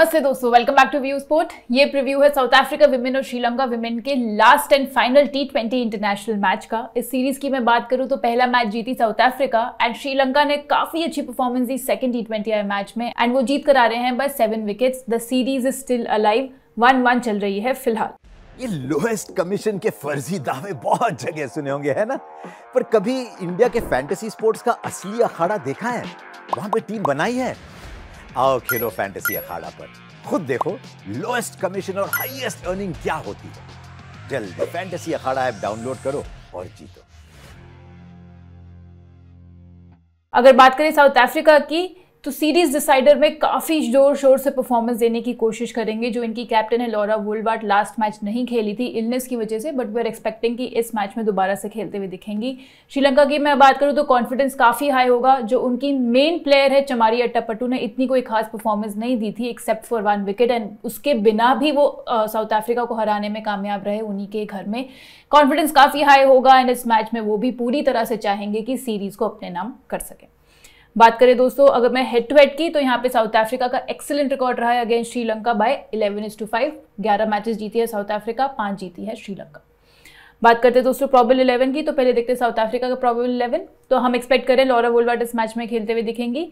नमस्ते दोस्तों welcome back to view sport ये प्रीव्यू है साउथ अफ्रीका विमेन और श्रीलंका विमेन के last and final T twenty international match का इस सीरीज की मैं बात करूं तो पहला मैच जीती साउथ अफ्रीका एंड श्रीलंका ने काफी अच्छी परफॉर्मेंस दी second T twenty I match में एंड वो जीत कर आ रहे हैं बस seven wicket the series is still alive one one चल रही है फिलहाल ये लोएस्ट कमीशन के फर्जी दावे बहुत जगह सुने होंगे है ना पर कभी इंडिया के फैंटेसी स्पोर्ट्स का असली अखाड़ा देखा है वहां पे टीम बनाई है आओ खेलो फैंटेसी अखाड़ा पर खुद देखो लोएस्ट कमीशन और हाईएस्ट अर्निंग क्या होती है जल्द फैंटेसी अखाड़ा ऐप डाउनलोड करो और जीतो अगर बात करें साउथ अफ्रीका की तो सीरीज डिसाइडर में काफ़ी जोर शोर से परफॉर्मेंस देने की कोशिश करेंगे जो इनकी कैप्टन है लॉरा वुलवार्ट लास्ट मैच नहीं खेली थी इलनेस की वजह से बट वी आर एक्सपेक्टिंग कि इस मैच में दोबारा से खेलते हुए दिखेंगी श्रीलंका की मैं बात करूँ तो कॉन्फिडेंस काफ़ी हाई होगा जो उनकी मेन प्लेयर है चमारी अट्टापटू ने इतनी कोई खास परफॉर्मेंस नहीं दी थी except for one wicket and उसके बिना भी वो साउथ अफ्रीका को हराने में कामयाब रहे उन्हीं के घर में कॉन्फिडेंस काफ़ी हाई होगा एंड इस मैच में वो भी पूरी तरह से चाहेंगे कि सीरीज़ को अपने नाम कर सकें बात करें दोस्तों अगर मैं हेड टू हेड की तो यहाँ पे साउथ अफ्रीका का एक्सेलेंट रिकॉर्ड रहा है against Sri Lanka by eleven is to five ग्यारह मैचेस जीती है साउथ अफ्रीका पांच जीती है श्रीलंका बात करते हैं दोस्तों प्रॉबल इलेवन की तो पहले देखते हैं साउथ अफ्रीका का प्रॉबल इलेवन तो हम एक्सपेक्ट करें लॉरा वोलवाट इस मैच में खेलते हुए दिखेंगी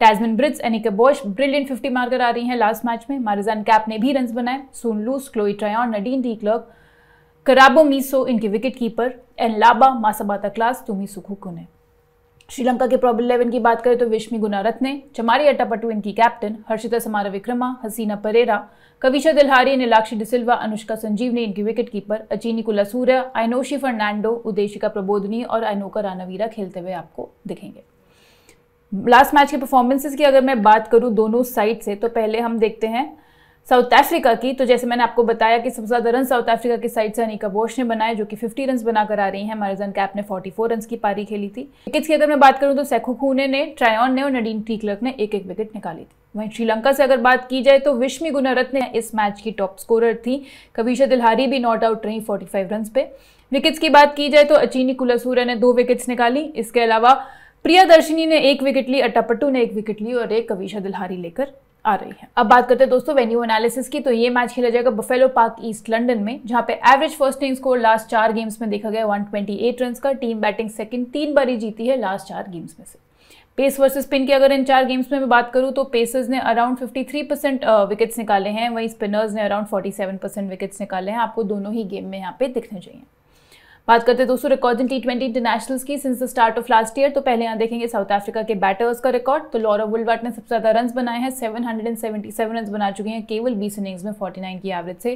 Tazmin Brits Anneke Bosch brilliant fifty मार्कर आ रही हैं लास्ट मैच में मारिजान कैप ने भी रन बनाए Sune Luus Chloe Tryon Nadine de Klerk Karabo Meso इनके विकेट कीपर एन लाबा मासाबाता क्लास तुम्हें सुखू कुने श्रीलंका के प्रॉब इलेवन की बात करें तो विश्मी गुनारथ ने चमारी अट्टापटू इनकी captain Harshitha Samarawickrama Hasini Perera Kavisha Dilhari Nilakshi de Silva Anushka Sanjeewani इनकी विकेट कीपर अचीनी कुलासूर्या आइनोशी फर्नांडो उदेशिका प्रबोधनी और आइनोका रानावीरा खेलते हुए आपको दिखेंगे लास्ट मैच के परफॉर्मेंसेज की अगर मैं बात करूँ दोनों साइड से तो पहले हम देखते हैं साउथ अफ्रीका की तो जैसे मैंने आपको बताया कि सबसे ज़्यादा रन साउथ अफ्रीका की साइड से अनिका बोश ने बनाए जो कि 50 रन बनाकर आ रही हैं जन कैप ने 44 रन की पारी खेली थी विकेट्स की अगर मैं बात करूं तो सेखुखूने खूने ने ट्रायन ने और नडीन टीकलक ने एक एक विकेट निकाली थी वहीं श्रीलंका से अगर बात की जाए तो विश्मी गुनारत ने इस मैच की टॉप स्कोरर थी कविशा दिलहारी भी नॉट आउट रही फाइव रन पे विकेट्स की बात की जाए तो अचीनी कुलसूरा ने दो विकेट्स निकाली इसके अलावा प्रिया दर्शनी ने एक विकेट ली अटापट्टू ने एक विकेट ली और एक कविशा दिलहारी लेकर आ रही है अब बात करते हैं दोस्तों वेन्यू एनालिसिस की तो ये मैच खेला जाएगा बफेलो पार्क ईस्ट लंडन में जहां पे average first inning score last चार गेम्स में देखा गया 128 रन का टीम बैटिंग सेकंड तीन बारी जीती है लास्ट चार गेम्स में से पेस वर्सेस स्पिन की अगर इन चार गेम्स में मैं बात करूँ तो पेसर्स ने अराउंड 53 परसेंट विकेट्स निकाले हैं वहीं स्पिनर्स ने अराउंड 47 परसेंट विकेट्स निकाले हैं आपको दोनों ही गेम में यहाँ पे दिखने चाहिए बात करते हैं दोस्तों record in T twenty internationals की since the start of last year तो पहले यहाँ देखेंगे साउथ अफ्रीका के बैटर्स का रिकॉर्ड तो लॉरा वुलवर्ट ने सबसे ज़्यादा रन बनाए हैं 777 रन बना चुके हैं केवल 20 इनिंग्स में 49 की एवरेज से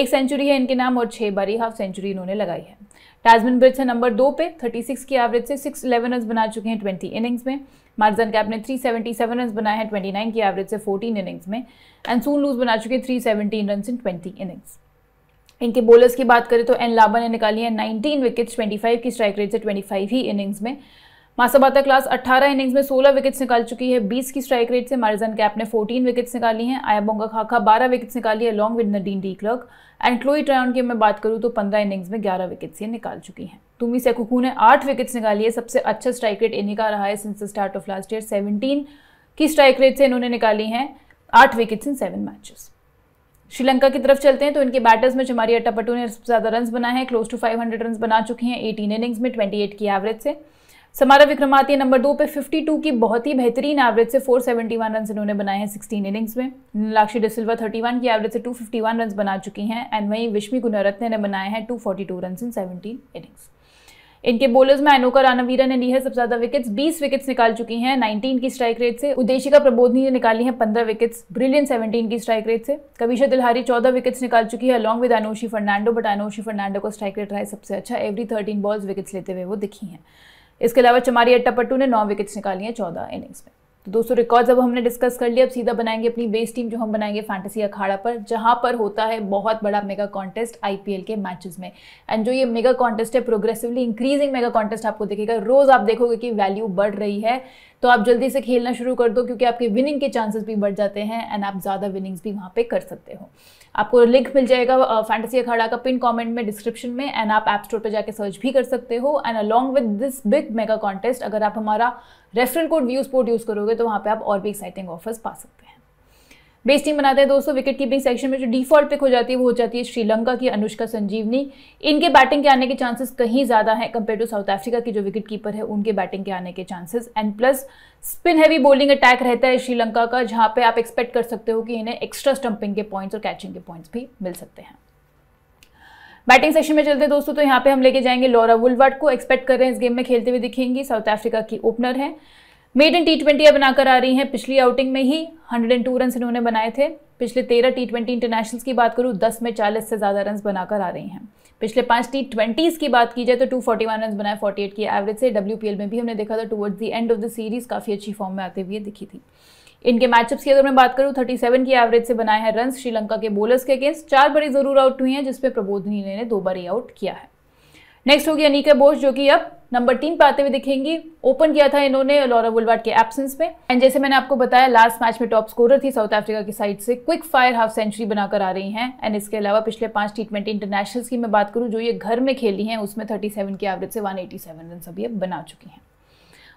एक सेंचुरी है इनके नाम और छह बारी हाफ सेंचुरी इन्होंने लगाई है टैजमिन ब्रिज है नंबर दो पे 36 की एवरेज से सिक्स इलेवन रन बना चुके हैं ट्वेंटी इनिंग्स में मार्जन कैप ने 377 रन बनाए हैं 29 की एवरेज से 14 इनिंग्स में एंड सून लूज बना चुके हैं 317 रन इन 20 इनिंग्स इनके बोलर्स की बात करें तो एन लाबा ने निकाली है 19 विकेट्स 25 की स्ट्राइक रेट से 25 ही इनिंग्स में मासाबाता क्लास 18 इनिंग्स में 16 विकेट्स निकाल चुकी है 20 की स्ट्राइक रेट से मारिजन कैप ने 14 विकेट्स निकाली हैं आयाबोंगा खाखा 12 विकेट्स निकाली है along with Nadine de Klerk and Chloe Tryon की मैं बात करूँ तो पंद्रह इनिंग्स में ग्यारह विकेट्स ये निकाल चुकी हैं तुमी सेकुकू ने आठ विकेट्स निकाली है सबसे अच्छा स्ट्राइक रेट इन्हीं का रहा है since the start of last year seventeen की स्ट्राइक रेट से इन्होंने निकाली हैं आठ wickets in seven matches Sri Lanka की तरफ चलते हैं तो इनके बैटर्स में जमारी अट्टापटू ने ज़्यादा रन बनाए हैं close to five hundred run बना चुके हैं एटीन इनिंग्स में ट्वेंटी एट की एवरेज से समारा विक्रमाती नंबर दो पे 52 की बहुत ही बेहतरीन एवरेज से 471 रन इन्होंने बनाए हैं 16 इनिंग्स में नीलाक्षी डिसिल्वा 31 की एवरेज से 251 रन बना चुकी हैं एंड वहीं विश्मी गुनरत्न ने बनाए हैं 242 रन इन सेवेंटीन इनिंग्स इनके बोलर्स में अनोका रानावीरा ने ली है सबसे ज्यादा विकेट्स बीस विकेट्स निकाल चुकी हैं नाइनटीन की स्ट्राइक रेट से उदेशिका प्रबोधनी ने निकाली है पंद्रह विकेट्स ब्रिलियन सेवनटीन की स्ट्राइक रेट से कविशा दिलहारी चौदह विकेट्स निकाल चुकी है along with Inoshi Fernando but Inoshi Fernando को स्ट्राइक रेट रहा है सबसे अच्छा एवरी थर्टीन बॉल्स विकेट्स लेते हुए वो दिखी हैं इसके अलावा चमारी अट्टापट्टू ने नौ विकेट्स निकाली हैं चौदह इनिंग्स में तो दोस्तों रिकॉर्ड अब हमने डिस्कस कर लिया अब सीधा बनाएंगे अपनी बेस टीम जो हम बनाएंगे फैंटेसी अखाड़ा पर जहां पर होता है बहुत बड़ा मेगा कॉन्टेस्ट आईपीएल के मैचेस में एंड जो ये मेगा कॉन्टेस्ट है प्रोग्रेसिवली इंक्रीजिंग मेगा कॉन्टेस्ट आपको देखेगा रोज आप देखोगे कि वैल्यू बढ़ रही है तो आप जल्दी से खेलना शुरू कर दो क्योंकि आपके विनिंग के चांसेस भी बढ़ जाते हैं एंड आप ज़्यादा विनिंग्स भी वहाँ पे कर सकते हो आपको लिंक मिल जाएगा फैंटेसी अखाड़ा का पिन कमेंट में डिस्क्रिप्शन में एंड आप ऐप स्टोर पर जाकर सर्च भी कर सकते हो and along with this big mega contest अगर आप हमारा referral code view sport use करोगे तो वहाँ पर आप और भी एक्साइटिंग ऑफर्स पा सकते हैं बेस्ट टीम बनाते हैं दोस्तों विकेट कीपिंग सेक्शन में जो डिफॉल्ट पिक हो जाती है वो हो जाती है श्रीलंका की अनुष्का संजीवनी इनके बैटिंग के आने के चांसेस कहीं ज़्यादा हैं कंपेयर टू साउथ अफ्रीका की जो विकेट कीपर है उनके बैटिंग के आने के chances and plus spin heavy bowling attack रहता है श्रीलंका का जहां पर आप एक्सपेक्ट कर सकते हो कि इन्हें एक्स्ट्रा स्टंपिंग के पॉइंट्स और कैचिंग के पॉइंट्स भी मिल सकते हैं बैटिंग सेक्शन में चलते हैं दोस्तों तो यहाँ पे हम लेके जाएंगे लॉरा वुलवर्ट को एक्सपेक्ट कर रहे हैं इस गेम में खेलते हुए दिखेंगी साउथ अफ्रीका की ओपनर है मेड इन टी ट्वेंटी बनाकर आ रही हैं पिछली आउटिंग में ही 102 रन इन्होंने बनाए थे पिछले तेरह टी ट्वेंटी इंटरनेशनल्स की बात करूँ दस में चालीस से ज़्यादा रन बनाकर आ रही हैं पिछले पांच टी ट्वेंटीज़ की बात की जाए तो टू फोर्टी वन रन बनाए फोर्टी एट की एवरेज से डब्ल्यू में भी हमने देखा था towards the end of the series काफ़ी अच्छी फॉर्म में आते हुए दिखी थी इनके मैचअप्स की अगर मैं बात करूँ सेवन की एवरेज से बनाए हैं रन श्रीलंका के बोलर्स के अगेंस्ट चार बड़ी जरूर आउट हुई हैं जिसमें प्रबोधनी ने दो बारी आउट किया है नेक्स्ट होगी अनिका बोस जो कि अब नंबर तीन पर आते हुए दिखेंगी ओपन किया था इन्होंने लॉरा बुलवार्ड के एब्सेंस में एंड जैसे मैंने आपको बताया लास्ट मैच में टॉप स्कोरर थी साउथ अफ्रीका की साइड से क्विक फायर हाफ सेंचुरी बनाकर आ रही हैं एंड इसके अलावा पिछले पांच टी ट्वेंटी इंटरनेशनल्स की मैं बात करूँ जो ये घर में खेली हैं उसमें थर्टी सेवन की एवरेज से वन एटी सेवन रन अभी बना चुकी हैं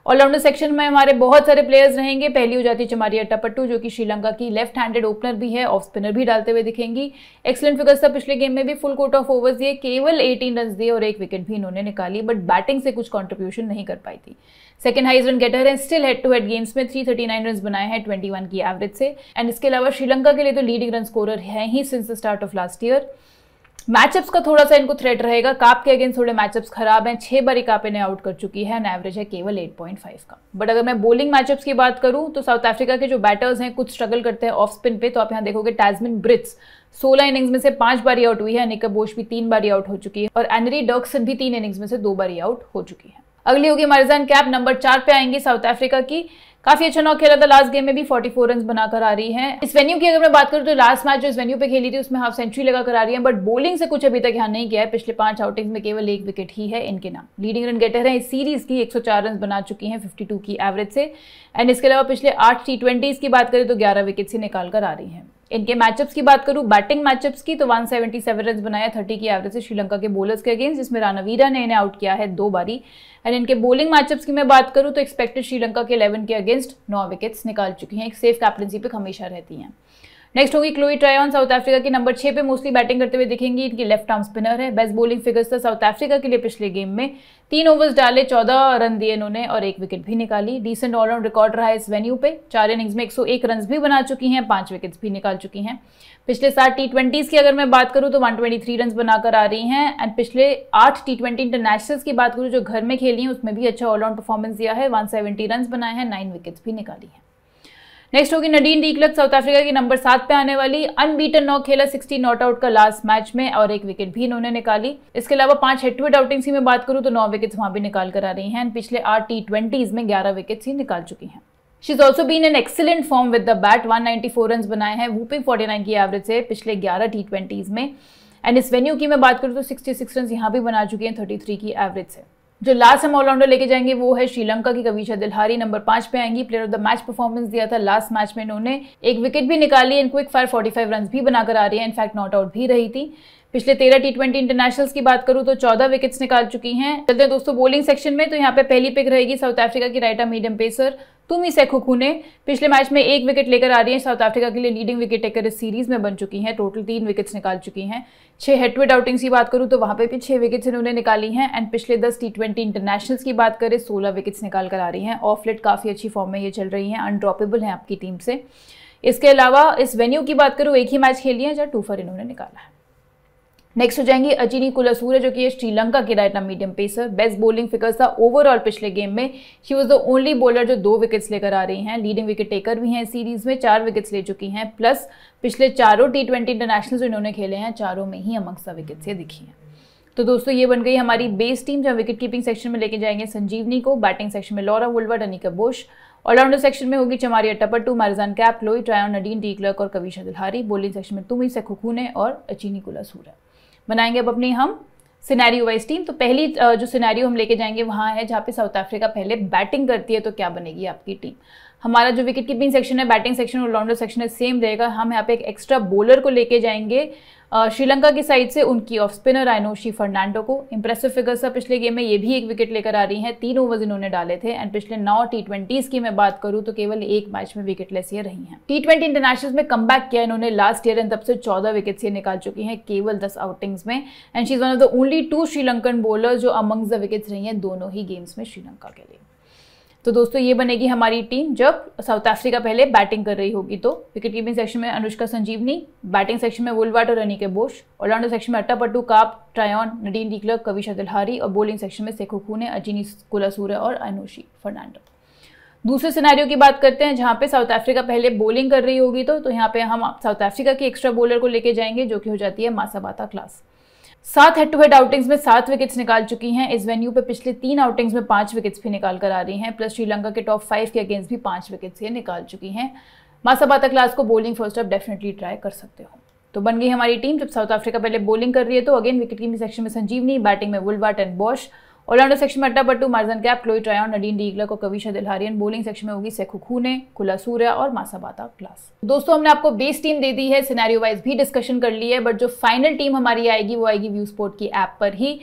ऑलराउंडर सेक्शन में हमारे बहुत सारे प्लेयर्स रहेंगे पहली हो जाती है चमारी अट्टापट्टू जो कि श्रीलंका की लेफ्ट हैंडेड ओपनर भी है ऑफ स्पिनर भी डालते हुए दिखेंगी एक्सलेंट फिगर्स था पिछले गेम में भी फुल कोर्ट ऑफ ओवर्स दिए केवल एटीन रन दिए और एक विकेट भी इन्होंने निकाली बट बैटिंग से कुछ कॉन्ट्रीब्यूशन नहीं कर पाई थी सेकंड हाइज रन गेटर है still head to head games में 339 रन बनाए हैं ट्वेंटी की एवरेज से एंड इसके अलावा श्रीलंका के लिए तो लीडिंग रन स्कोर है ही since the start of last year matchups का थोड़ा सा इनको थ्रेट रहेगा काप के अगेंस्ट थोड़े मैचअप्स खराब हैं छह बारी काप इन्हें आउट कर चुकी है एंड एवरेज है केवल 8.5 का बट अगर मैं बोलिंग मैचअप्स की बात करूं तो साउथ अफ्रीका के जो बैटर्स हैं कुछ स्ट्रगल करते हैं ऑफ स्पिन पे तो आप यहाँ देखोगे टैजमिन ब्रिट्स 16 इनिंग्स में से पांच बारी आउट हुई है निका बोश भी तीन बारी आउट हो चुकी है और एनरी डॉक्सन भी तीन इनिंग्स में से दो बारी आउट हो चुकी है अगली होगी हमारे कैप नंबर चार पे आएंगी साउथ अफ्रीका की काफी अच्छा नॉक खेला था लास्ट गेम में भी 44 रन बनाकर आ रही है इस वेन्यू की अगर मैं बात करूँ तो लास्ट मैच जो इस वेन्यू पे खेली थी उसमें हाफ सेंचुरी लगाकर आ रही है बट बॉलिंग से कुछ अभी तक यहाँ नहीं किया है पिछले पांच आउटिंग्स में केवल एक विकेट ही है इनके नाम लीडिंग रन गेटर है इस सीरीज की एक रन बना चुकी हैं फिफ्टी की एवरेज से एंड इसके अलावा पिछले आठ टी की बात करें तो ग्यारह विकेट से निकाल कर आ रही है इनके मैचअप्स की बात करूं बैटिंग मैचअप्स की तो 177 रन बनाया 30 की एवरेज से श्रीलंका के बोलर्स के अगेंस्ट जिसमें रानवीरा ने इन्हें आउट किया है दो बारी एंड इनके बोलिंग मैचअप्स की मैं बात करूं तो एक्सपेक्टेड श्रीलंका के 11 के अगेंस्ट नौ विकेट्स निकाल चुकी हैं एक सेफ कैप्टनशिप हमेशा रहती हैं नेक्स्ट होगी क्लोई ट्रायन साउथ अफ्रीका की नंबर छः पे मोस्टली बैटिंग करते हुए दिखेंगी इनकी लेफ्ट आर्म स्पिनर है बेस्ट बॉलिंग फिगर्स था साउथ अफ्रीका के लिए पिछले गेम में तीन ओवर्स डाले चौदह रन दिए इन्होंने और एक विकेट भी निकाली डिसेंट ऑलराउंड रिकॉर्ड रहा है इस वेन्यू पे चार इनिंग्स में एक सौ एक रन भी बना चुकी हैं पांच विकेट्स भी निकाल चुकी हैं पिछले सात टी की अगर मैं बात करूँ तो वन ट्वेंटी थ्री रन बनाकर आ रही हैं एंड पिछले आठ टी ट्वेंटी इंटरनेशनल्स की बात करूँ जो घर में खेली हैं उसमें भी अच्छा ऑलराउंड परफॉर्मेंस दिया है वन रन बनाए हैं नाइन विकेट्स भी निकाली हैं नेक्स्ट होगी नडीन डीकलक साउथ अफ्रीका की नंबर सात पे आने वाली अनबीटन नौ खेला सिक्सटी नॉट आउट का लास्ट मैच में और एक विकेट भी इन्होंने निकाली इसके अलावा पांच हेड टू आउटिंग्स की मैं बात करूँ तो नौ विकेट्स वहां भी निकाल कर आ रही हैं पिछले आठ टी ट्वेंटीज में ग्यारह विकेट्स ही निकाल चुकी हैं she is also been an excellent form with the bat 194 run बनाए हैं वूपिंग 49 की एवरेज से पिछले 11 टी ट्वेंटीज़ में एंड इस वेन्यू की मैं बात करूँ तो 66 रन यहाँ भी बना चुके हैं 33 की एवरेज से जो लास्ट हम ऑलराउंडर लेके जाएंगे वो है श्रीलंका की कविशा दिलहारी नंबर पांच पे आएंगी player of the match performance दिया था लास्ट मैच में इन्होंने एक विकेट भी निकाली एंड क्विक फायर 45 रन भी बनाकर आ रही है इनफैक्ट नॉट आउट भी रही थी पिछले तेरह टी ट्वेंटी इंटरनेशनल्स की बात करूं तो चौदह विकेट्स निकाल चुकी हैं चलते हैं दोस्तों बोलिंग सेक्शन में तो यहाँ पे पहली पिक रहेगी साउथ अफ्रीका की राइटा मीडियम पेसर तुमी ने पिछले मैच में एक विकेट लेकर आ रही हैं साउथ अफ्रीका के लिए लीडिंग विकेट टेकर इस सीरीज में बन चुकी हैं टोटल तीन विकेट्स निकाल चुकी हैं छः हेटवेड आउटिंग्स की बात करूँ तो वहाँ पे भी छः विकेट्स इन्होंने निकाली हैं एंड पिछले दस टी ट्वेंटी इंटरनेशनल्स की बात करें सोलह विकेट्स निकाल कर आ रही हैं ऑफ लेट काफ़ी अच्छी फॉर्म में ये चल रही हैं अनड्रॉपेबल हैं आपकी टीम से इसके अलावा इस वेन्यू की बात करूँ एक ही मैच खेली है जहाँ टू फर इन्होंने निकाला है नेक्स्ट हो जाएंगी अजीनी कुलासूर है जो कि श्रीलंका की right medium pacer best bowling figures था ओवरऑल पिछले गेम में she was the only bowler जो दो विकेट्स लेकर आ रही हैं लीडिंग विकेट टेकर भी हैं सीरीज में चार विकेट्स ले चुकी हैं प्लस पिछले चारों टी ट्वेंटी इंटरनेशनल जो इन्होंने खेले हैं चारों में ही अमक्सा विकेट्स ये दिखी हैं तो दोस्तों ये बन गई हमारी बेस टीम जहाँ विकेट कीपिंग सेक्शन में लेके जाएंगे संजीवनी को बैटिंग सेक्शन में Laura Wolvaardt Anneke Bosch allrounder section में होगी चमारिया टू मारिजान कैप लोई ट्रायन नडीन डी क्लर्क और कविशा दिलहारी बॉलिंग सेक्शन में तुमी से खुखू और अचीनी कुलासूरा बनाएंगे अब अपनी हम सिनेरियो वाइज टीम तो पहली जो सिनेरियो हम लेके जाएंगे वहाँ है जहाँ पे साउथ अफ्रीका पहले बैटिंग करती है तो क्या बनेगी आपकी टीम हमारा जो विकेट कीपिंग सेक्शन है बैटिंग सेक्शन और लॉन्डर सेक्शन है सेम रहेगा हम यहाँ पे एक एक्स्ट्रा बॉलर को लेके जाएंगे श्रीलंका की साइड से उनकी ऑफ स्पिनर आइनोशी फर्नांडो को इंप्रेसिव फिगर्स है पिछले गेम में ये भी एक विकेट लेकर आ रही हैं तीन ओवर्स इन्होंने डाले थे एंड पिछले नौ टी ट्वेंटीज़ की मैं बात करूँ तो केवल एक मैच में विकेट लेस ये रही हैं टी ट्वेंटी इंटरनेशनल में कम किया इन्होंने लास्ट ईयर एंड तब से चौदह विकेट्स ये निकाल चुकी हैं केवल दस आउटिंग्स में and she is one of the only two Sri Lankan bowler जो अमंग्स द विकेट्स रही हैं दोनों ही गेम्स में श्रीलंका के लिए तो दोस्तों ये बनेगी हमारी टीम जब साउथ अफ्रीका पहले बैटिंग कर रही होगी तो विकेट कीपिंग सेक्शन में अनुष्का संजीवनी बैटिंग सेक्शन में वुलवाट और अनिके बोश ऑलराउंडर सेक्शन में अट्टापट्टू काप ट्रायन नडीन डिक्लक कविशा दिलहारी और बॉलिंग सेक्शन में सेखो खूने अजीनी कुलासूर और अनुषी फर्नांडो दूसरे सिनेरियो की बात करते हैं जहाँ पे साउथ अफ्रीका पहले बॉलिंग कर रही होगी तो तो यहाँ पे हम साउथ अफ्रीका की एक्स्ट्रा बॉलर को लेके जाएंगे जो कि हो जाती है मासाबाता क्लास सात हेड टू हेड आउटिंग्स में सात विकेट्स निकाल चुकी हैं इस वेन्यू पे पिछले तीन आउटिंग्स में पांच विकेट्स भी निकाल कर आ रही हैं प्लस श्रीलंका के टॉप फाइव के अगेंस्ट भी पांच विकेट्स ये निकाल चुकी हैं मासाबाता क्लास को बॉलिंग फर्स्ट आप डेफिनेटली ट्राई कर सकते हो तो बन गई हमारी टीम जब साउथ अफ्रीका पहले बॉलिंग कर रही है तो अगेन विकेट कीपिंग सेक्शन में संजीवनी बैटिंग में Wolvaardt and Bosch allrounder section में अट्टा बट्टू मार्जन कैप क्लोई ट्रायन नडीन डीगलक को कविशा दिलहारियन बोलिंग सेक्शन में होगी सेखु खूने खुला सूर्या और मासाबाता क्लास दोस्तों हमने आपको बेस टीम दे दी है सिनेरियो वाइज भी डिस्कशन कर ली है बट जो फाइनल टीम हमारी आएगी वो आएगी व्यू स्पोर्ट की ऐप पर ही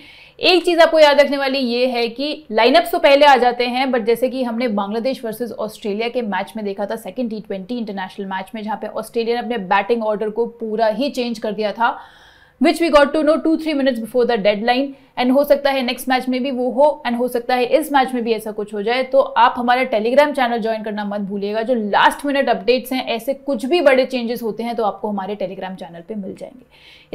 एक चीज़ आपको याद रखने वाली ये है कि लाइनअप्स तो पहले आ जाते हैं बट जैसे कि हमने बांग्लादेश वर्सेस ऑस्ट्रेलिया के मैच में देखा था सेकेंड टी इंटरनेशनल मैच में जहां पे ऑस्ट्रेलिया ने अपने बैटिंग ऑर्डर को पूरा ही चेंज कर दिया था which we got to know two three minutes before the deadline and हो सकता है नेक्स्ट मैच में भी वो हो एंड हो सकता है इस मैच में भी ऐसा कुछ हो जाए तो आप हमारा टेलीग्राम चैनल ज्वाइन करना मत भूलिएगा जो लास्ट मिनट अपडेट्स हैं ऐसे कुछ भी बड़े चेंजेस होते हैं तो आपको हमारे टेलीग्राम चैनल पर मिल जाएंगे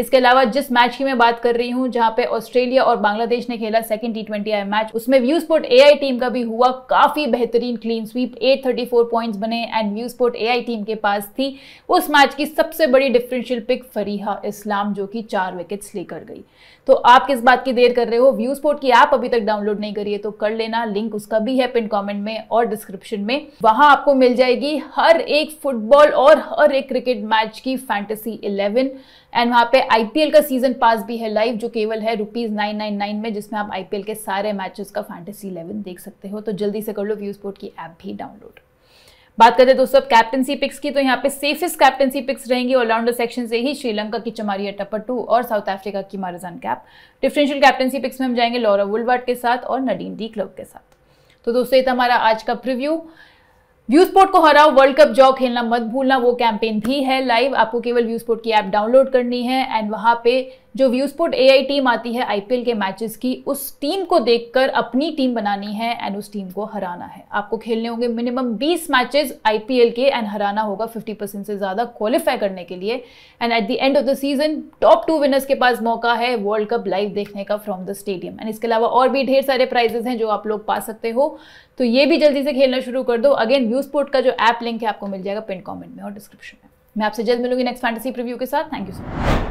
इसके अलावा जिस मैच की मैं बात कर रही हूँ जहाँ पे ऑस्ट्रेलिया और बांग्लादेश ने खेला second T twenty I match उसमें व्यू स्पोर्ट ए टीम का भी हुआ काफ़ी बेहतरीन clean sweep at thirty four points बने and View Sport a team के पास थी उस मैच की सबसे बड़ी डिफरेंशियल पिक फरीहा इस्लाम जो कि चार विकेट्स लेकर गई तो आप किस बात की देर कर रहे हो व्यू स्पोर्ट की ऐप अभी तक डाउनलोड नहीं करिए तो कर लेना लिंक उसका भी है पिन कॉमेंट में और डिस्क्रिप्शन में वहां आपको मिल जाएगी हर एक फुटबॉल और हर एक क्रिकेट मैच की फैंटेसी इलेवन एंड वहाँ पे आईपीएल का सीजन पास भी है लाइव जो केवल है रुपीज़ नाइन नाइन नाइन में जिसमें आप आईपीएल के सारे मैचेस का फैंटेसी इलेवन देख सकते हो तो जल्दी से कर लो व्यू स्पोर्ट की ऐप भी डाउनलोड बात करते दोस्तों अब कैप्टनसी पिक्स की तो यहाँ पे सेफेस्ट कैप्टनसी पिक्स रहेंगी ऑलराउंडर सेक्शन से ही श्रीलंका की चमारिया टप्पटू और साउथ अफ्रीका की Marizanne Kapp differential captaincy picks में हम जाएंगे लॉरा वुलवर्ट के साथ और नडीन डी क्लब के साथ तो दोस्तों ये था हमारा आज का प्रिव्यू व्यू स्पोर्ट को हराओ वर्ल्ड कप जॉ खेलना मत भूलना वो कैंपेन भी है लाइव आपको केवल व्यू स्पोर्ट की ऐप डाउनलोड करनी है एंड वहाँ पे जो व्यू स्पोर्ट ए टीम आती है आई के मैचेस की उस टीम को देखकर अपनी टीम बनानी है एंड उस टीम को हराना है आपको खेलने होंगे मिनिमम 20 मैचेस आई के एंड हराना होगा 50 परसेंट से ज़्यादा क्वालिफाई करने के लिए and at the end of the season top two winners के पास मौका है वर्ल्ड कप लाइव देखने का फ्रॉम द स्टेडियम एंड इसके अलावा और भी ढेर सारे प्राइजेज हैं जो आप लोग पा सकते हो तो ये भी जल्दी से खेलना शुरू कर दो अगेन व्यू स्पोर्ट का जो ऐप लिंक है आपको मिल जाएगा पिन कॉमेंट में और डिस्क्रिप्शन में मैं आपसे जल्द मिलूंगी नेक्स्ट फैंटेसी प्रीव्यू के साथ थैंक यू सो मच